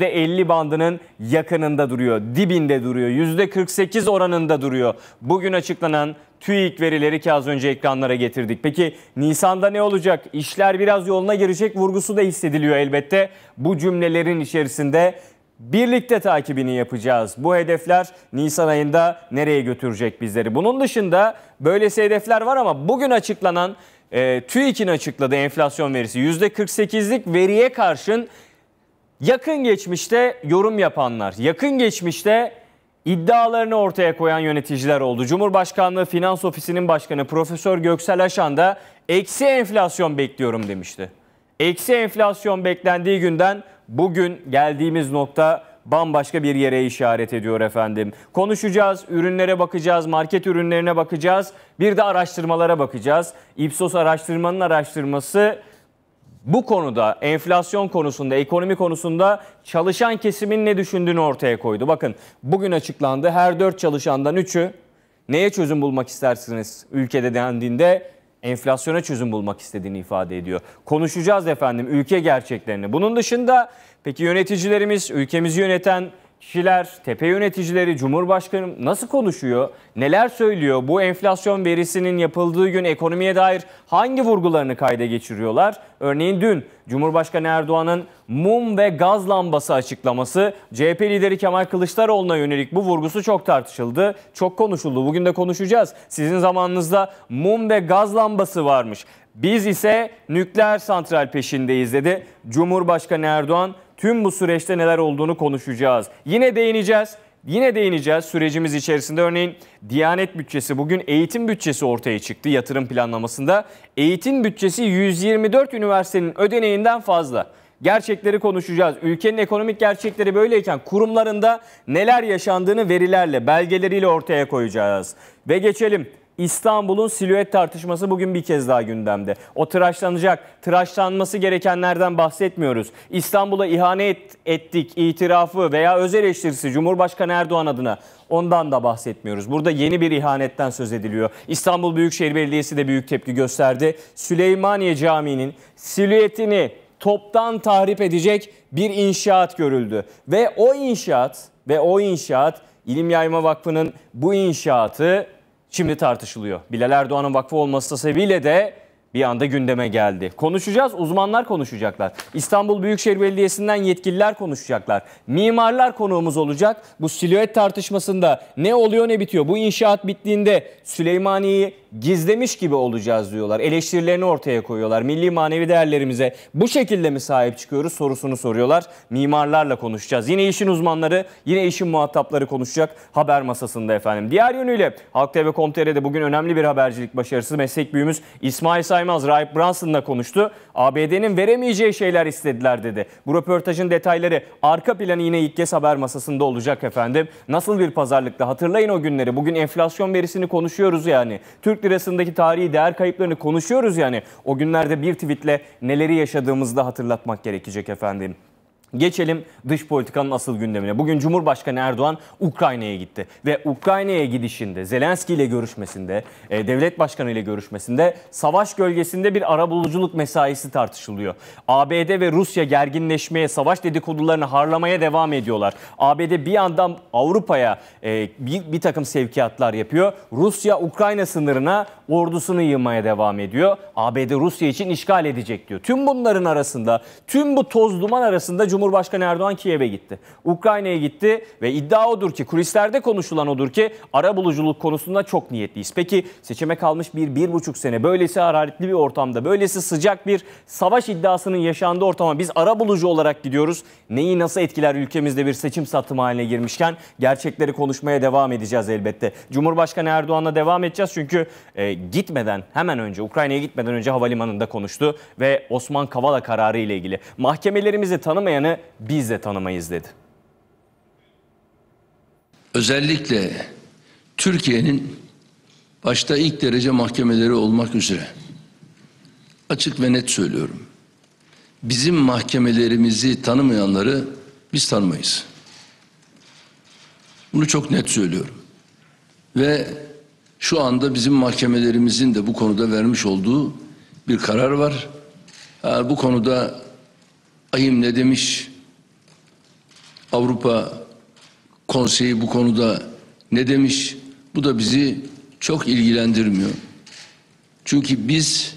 %50 bandının yakınında duruyor, dibinde duruyor, %48 oranında duruyor. Bugün açıklanan TÜİK verileri ki az önce ekranlara getirdik. Peki Nisan'da ne olacak? İşler biraz yoluna girecek vurgusu da hissediliyor elbette. Bu cümlelerin içerisinde birlikte takibini yapacağız. Bu hedefler Nisan ayında nereye götürecek bizleri? Bunun dışında böylesi hedefler var ama bugün açıklanan e, TÜİK'in açıkladığı enflasyon verisi %48'lik veriye karşın Yakın geçmişte yorum yapanlar, yakın geçmişte iddialarını ortaya koyan yöneticiler oldu. Cumhurbaşkanlığı Finans Ofisi'nin başkanı Profesör Göksel Aşan da eksi enflasyon bekliyorum demişti. Eksi enflasyon beklendiği günden bugün geldiğimiz nokta bambaşka bir yere işaret ediyor efendim. Konuşacağız, ürünlere bakacağız, market ürünlerine bakacağız, bir de araştırmalara bakacağız. Ipsos araştırmanın araştırması bu konuda enflasyon konusunda, ekonomi konusunda çalışan kesimin ne düşündüğünü ortaya koydu. Bakın bugün açıklandı her 4 çalışandan 3'ü neye çözüm bulmak istersiniz ülkede dendiğinde enflasyona çözüm bulmak istediğini ifade ediyor. Konuşacağız efendim ülke gerçeklerini. Bunun dışında peki yöneticilerimiz, ülkemizi yöneten kişiler, tepe yöneticileri, Cumhurbaşkanı nasıl konuşuyor, neler söylüyor? Bu enflasyon verisinin yapıldığı gün ekonomiye dair hangi vurgularını kayda geçiriyorlar? Örneğin dün Cumhurbaşkanı Erdoğan'ın mum ve gaz lambası açıklaması CHP lideri Kemal Kılıçdaroğlu'na yönelik bu vurgusu çok tartışıldı, çok konuşuldu. Bugün de konuşacağız. Sizin zamanınızda mum ve gaz lambası varmış. Biz ise nükleer santral peşindeyiz dedi Cumhurbaşkanı Erdoğan Tüm bu süreçte neler olduğunu konuşacağız. Yine değineceğiz. Yine değineceğiz sürecimiz içerisinde örneğin Diyanet bütçesi bugün eğitim bütçesi ortaya çıktı yatırım planlamasında. Eğitim bütçesi 124 üniversitenin ödeneğinden fazla. Gerçekleri konuşacağız. Ülkenin ekonomik gerçekleri böyleyken kurumlarında neler yaşandığını verilerle, belgeleriyle ortaya koyacağız. Ve geçelim İstanbul'un silüet tartışması bugün bir kez daha gündemde. O tıraşlanacak, tıraşlanması gerekenlerden bahsetmiyoruz. İstanbul'a ihanet ettik itirafı veya öz eleştirisi Cumhurbaşkanı Erdoğan adına ondan da bahsetmiyoruz. Burada yeni bir ihanetten söz ediliyor. İstanbul Büyükşehir Belediyesi de büyük tepki gösterdi. Süleymaniye Camii'nin silüetini toptan tahrip edecek bir inşaat görüldü. Ve o inşaat ve o inşaat İlim Yayma Vakfı'nın bu inşaatı şimdi tartışılıyor. Bilal Erdoğan'ın vakfı olması sebebiyle de bir anda gündeme geldi. Konuşacağız, uzmanlar konuşacaklar. İstanbul Büyükşehir Belediyesi'nden yetkililer konuşacaklar. Mimarlar konuğumuz olacak. Bu silüet tartışmasında ne oluyor ne bitiyor? Bu inşaat bittiğinde Süleymaniye'yi gizlemiş gibi olacağız diyorlar. Eleştirilerini ortaya koyuyorlar. Milli manevi değerlerimize bu şekilde mi sahip çıkıyoruz sorusunu soruyorlar. Mimarlarla konuşacağız. Yine işin uzmanları, yine işin muhatapları konuşacak haber masasında efendim. Diğer yönüyle Halk TV.com.tr'de bugün önemli bir habercilik başarısı meslek büyüğümüz İsmail Sayın Saymaz Rahip Brunson'la konuştu. ABD'nin veremeyeceği şeyler istediler dedi. Bu röportajın detayları arka planı yine ilk kez haber masasında olacak efendim. Nasıl bir pazarlıkta hatırlayın o günleri. Bugün enflasyon verisini konuşuyoruz yani. Türk lirasındaki tarihi değer kayıplarını konuşuyoruz yani. O günlerde bir tweetle neleri yaşadığımızı da hatırlatmak gerekecek efendim. Geçelim dış politikanın asıl gündemine. Bugün Cumhurbaşkanı Erdoğan Ukrayna'ya gitti ve Ukrayna'ya gidişinde Zelenski ile görüşmesinde, e, devlet başkanı ile görüşmesinde savaş gölgesinde bir arabuluculuk mesaisi tartışılıyor. ABD ve Rusya gerginleşmeye, savaş dedikodularını harlamaya devam ediyorlar. ABD bir yandan Avrupa'ya e, bir, bir takım sevkiyatlar yapıyor. Rusya Ukrayna sınırına ordusunu yığmaya devam ediyor. ABD Rusya için işgal edecek diyor. Tüm bunların arasında, tüm bu toz duman arasında Cumhurbaşkanı Cumhurbaşkanı Erdoğan Kiev'e gitti. Ukrayna'ya gitti ve iddia odur ki kulislerde konuşulan odur ki ara buluculuk konusunda çok niyetliyiz. Peki seçime kalmış bir, bir buçuk sene böylesi hararetli bir ortamda, böylesi sıcak bir savaş iddiasının yaşandığı ortama biz ara bulucu olarak gidiyoruz. Neyi nasıl etkiler ülkemizde bir seçim satımı haline girmişken gerçekleri konuşmaya devam edeceğiz elbette. Cumhurbaşkanı Erdoğan'la devam edeceğiz çünkü e, gitmeden hemen önce Ukrayna'ya gitmeden önce havalimanında konuştu ve Osman Kavala kararı ile ilgili mahkemelerimizi tanımayanı biz de tanımayız dedi. Özellikle Türkiye'nin başta ilk derece mahkemeleri olmak üzere açık ve net söylüyorum. Bizim mahkemelerimizi tanımayanları biz tanımayız. Bunu çok net söylüyorum. Ve şu anda bizim mahkemelerimizin de bu konuda vermiş olduğu bir karar var. Yani bu konuda Ayım ne demiş? Avrupa Konseyi bu konuda ne demiş? Bu da bizi çok ilgilendirmiyor. Çünkü biz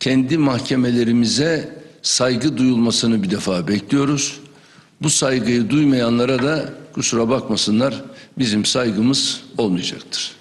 kendi mahkemelerimize saygı duyulmasını bir defa bekliyoruz. Bu saygıyı duymayanlara da kusura bakmasınlar bizim saygımız olmayacaktır.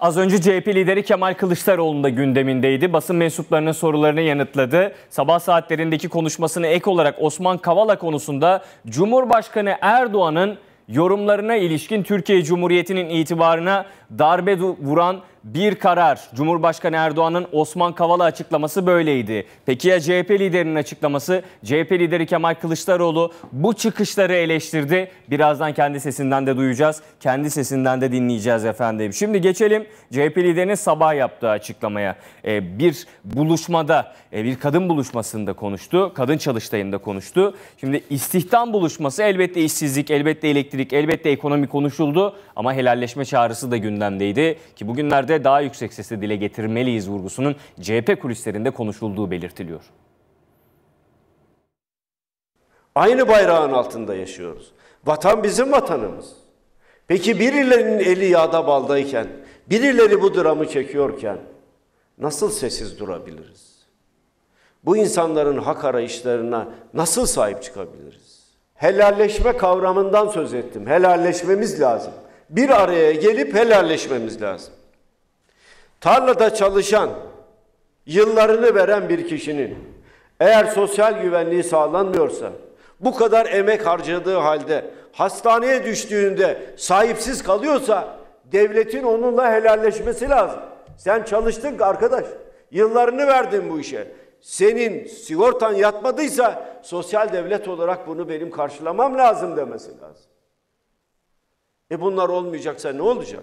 Az önce CHP lideri Kemal Kılıçdaroğlu'nun da gündemindeydi. Basın mensuplarının sorularını yanıtladı. Sabah saatlerindeki konuşmasına ek olarak Osman Kavala konusunda Cumhurbaşkanı Erdoğan'ın yorumlarına ilişkin Türkiye Cumhuriyeti'nin itibarına darbe vuran bir karar. Cumhurbaşkanı Erdoğan'ın Osman Kavala açıklaması böyleydi. Peki ya CHP liderinin açıklaması? CHP lideri Kemal Kılıçdaroğlu bu çıkışları eleştirdi. Birazdan kendi sesinden de duyacağız. Kendi sesinden de dinleyeceğiz efendim. Şimdi geçelim CHP liderinin sabah yaptığı açıklamaya. Ee, bir buluşmada, e, bir kadın buluşmasında konuştu. Kadın çalıştayında konuştu. Şimdi istihdam buluşması elbette işsizlik, elbette elektrik, elbette ekonomi konuşuldu. Ama helalleşme çağrısı da gündemdeydi. Ki bugünlerde de daha yüksek sesle dile getirmeliyiz vurgusunun CHP kulislerinde konuşulduğu belirtiliyor. Aynı bayrağın altında yaşıyoruz. Vatan bizim vatanımız. Peki birilerinin eli yağda baldayken, birileri bu dramı çekiyorken nasıl sessiz durabiliriz? Bu insanların hak arayışlarına nasıl sahip çıkabiliriz? Helalleşme kavramından söz ettim. Helalleşmemiz lazım. Bir araya gelip helalleşmemiz lazım tarlada çalışan, yıllarını veren bir kişinin eğer sosyal güvenliği sağlanmıyorsa, bu kadar emek harcadığı halde hastaneye düştüğünde sahipsiz kalıyorsa devletin onunla helalleşmesi lazım. Sen çalıştın arkadaş. Yıllarını verdin bu işe. Senin sigortan yatmadıysa sosyal devlet olarak bunu benim karşılamam lazım demesi lazım. E bunlar olmayacaksa ne olacak?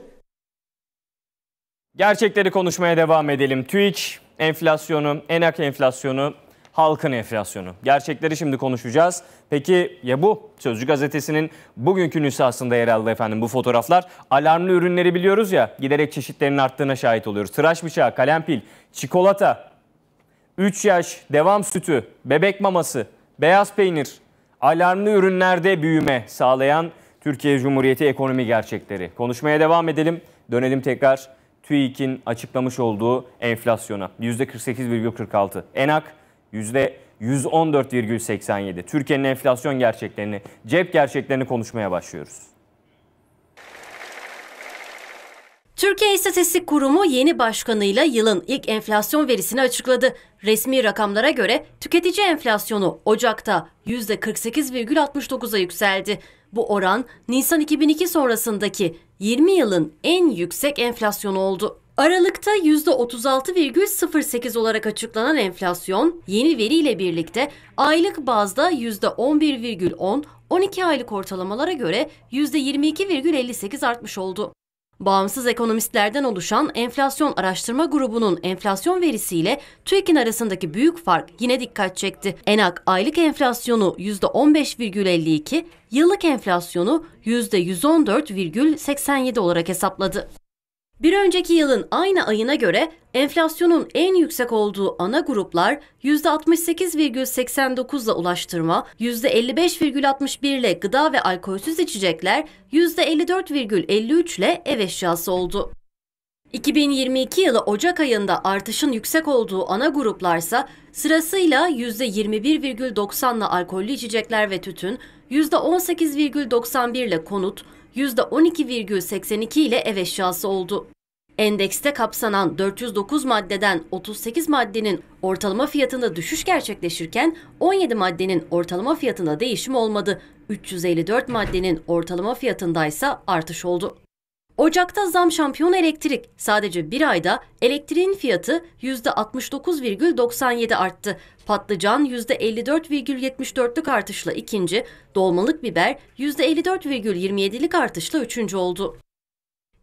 Gerçekleri konuşmaya devam edelim. TÜİK enflasyonu, enak enflasyonu, halkın enflasyonu. Gerçekleri şimdi konuşacağız. Peki ya bu? Sözcü gazetesinin bugünkü nüshasında yer aldı efendim bu fotoğraflar. Alarmlı ürünleri biliyoruz ya giderek çeşitlerinin arttığına şahit oluyoruz. Tıraş bıçağı, kalem pil, çikolata, 3 yaş, devam sütü, bebek maması, beyaz peynir. Alarmlı ürünlerde büyüme sağlayan Türkiye Cumhuriyeti ekonomi gerçekleri. Konuşmaya devam edelim. Dönelim tekrar TÜİK'in açıklamış olduğu enflasyona %48,46. ENAK %114,87. Türkiye'nin enflasyon gerçeklerini, cep gerçeklerini konuşmaya başlıyoruz. Türkiye İstatistik Kurumu yeni başkanıyla yılın ilk enflasyon verisini açıkladı. Resmi rakamlara göre tüketici enflasyonu Ocak'ta %48,69'a yükseldi. Bu oran Nisan 2002 sonrasındaki 20 yılın en yüksek enflasyonu oldu. Aralıkta %36,08 olarak açıklanan enflasyon yeni veriyle birlikte aylık bazda %11,10, 12 aylık ortalamalara göre %22,58 artmış oldu. Bağımsız ekonomistlerden oluşan enflasyon araştırma grubunun enflasyon verisiyle TÜİK'in arasındaki büyük fark yine dikkat çekti. ENAK aylık enflasyonu %15,52, yıllık enflasyonu %114,87 olarak hesapladı. Bir önceki yılın aynı ayına göre enflasyonun en yüksek olduğu ana gruplar %68,89'la ulaştırma, %55,61 ile gıda ve alkolsüz içecekler, %54,53 ile ev eşyası oldu. 2022 yılı Ocak ayında artışın yüksek olduğu ana gruplarsa sırasıyla %21,90'la alkollü içecekler ve tütün, %18,91 ile konut, %12,82 ile ev eşyası oldu. Endekste kapsanan 409 maddeden 38 maddenin ortalama fiyatında düşüş gerçekleşirken 17 maddenin ortalama fiyatında değişim olmadı. 354 maddenin ortalama fiyatında ise artış oldu. Ocak'ta zam şampiyon elektrik. Sadece bir ayda elektriğin fiyatı %69,97 arttı. Patlıcan %54,74'lük artışla ikinci, dolmalık biber %54,27'lik artışla üçüncü oldu.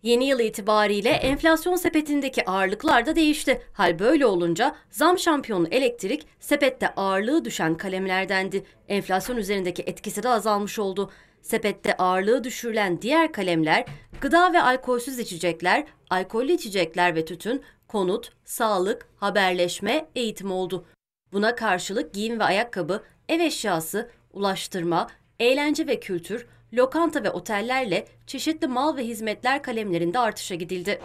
Yeni yıl itibariyle enflasyon sepetindeki ağırlıklar da değişti. Hal böyle olunca zam şampiyonu elektrik sepette ağırlığı düşen kalemlerdendi. Enflasyon üzerindeki etkisi de azalmış oldu. Sepette ağırlığı düşürülen diğer kalemler Gıda ve alkolsüz içecekler, alkollü içecekler ve tütün, konut, sağlık, haberleşme, eğitim oldu. Buna karşılık giyim ve ayakkabı, ev eşyası, ulaştırma, eğlence ve kültür, lokanta ve otellerle çeşitli mal ve hizmetler kalemlerinde artışa gidildi.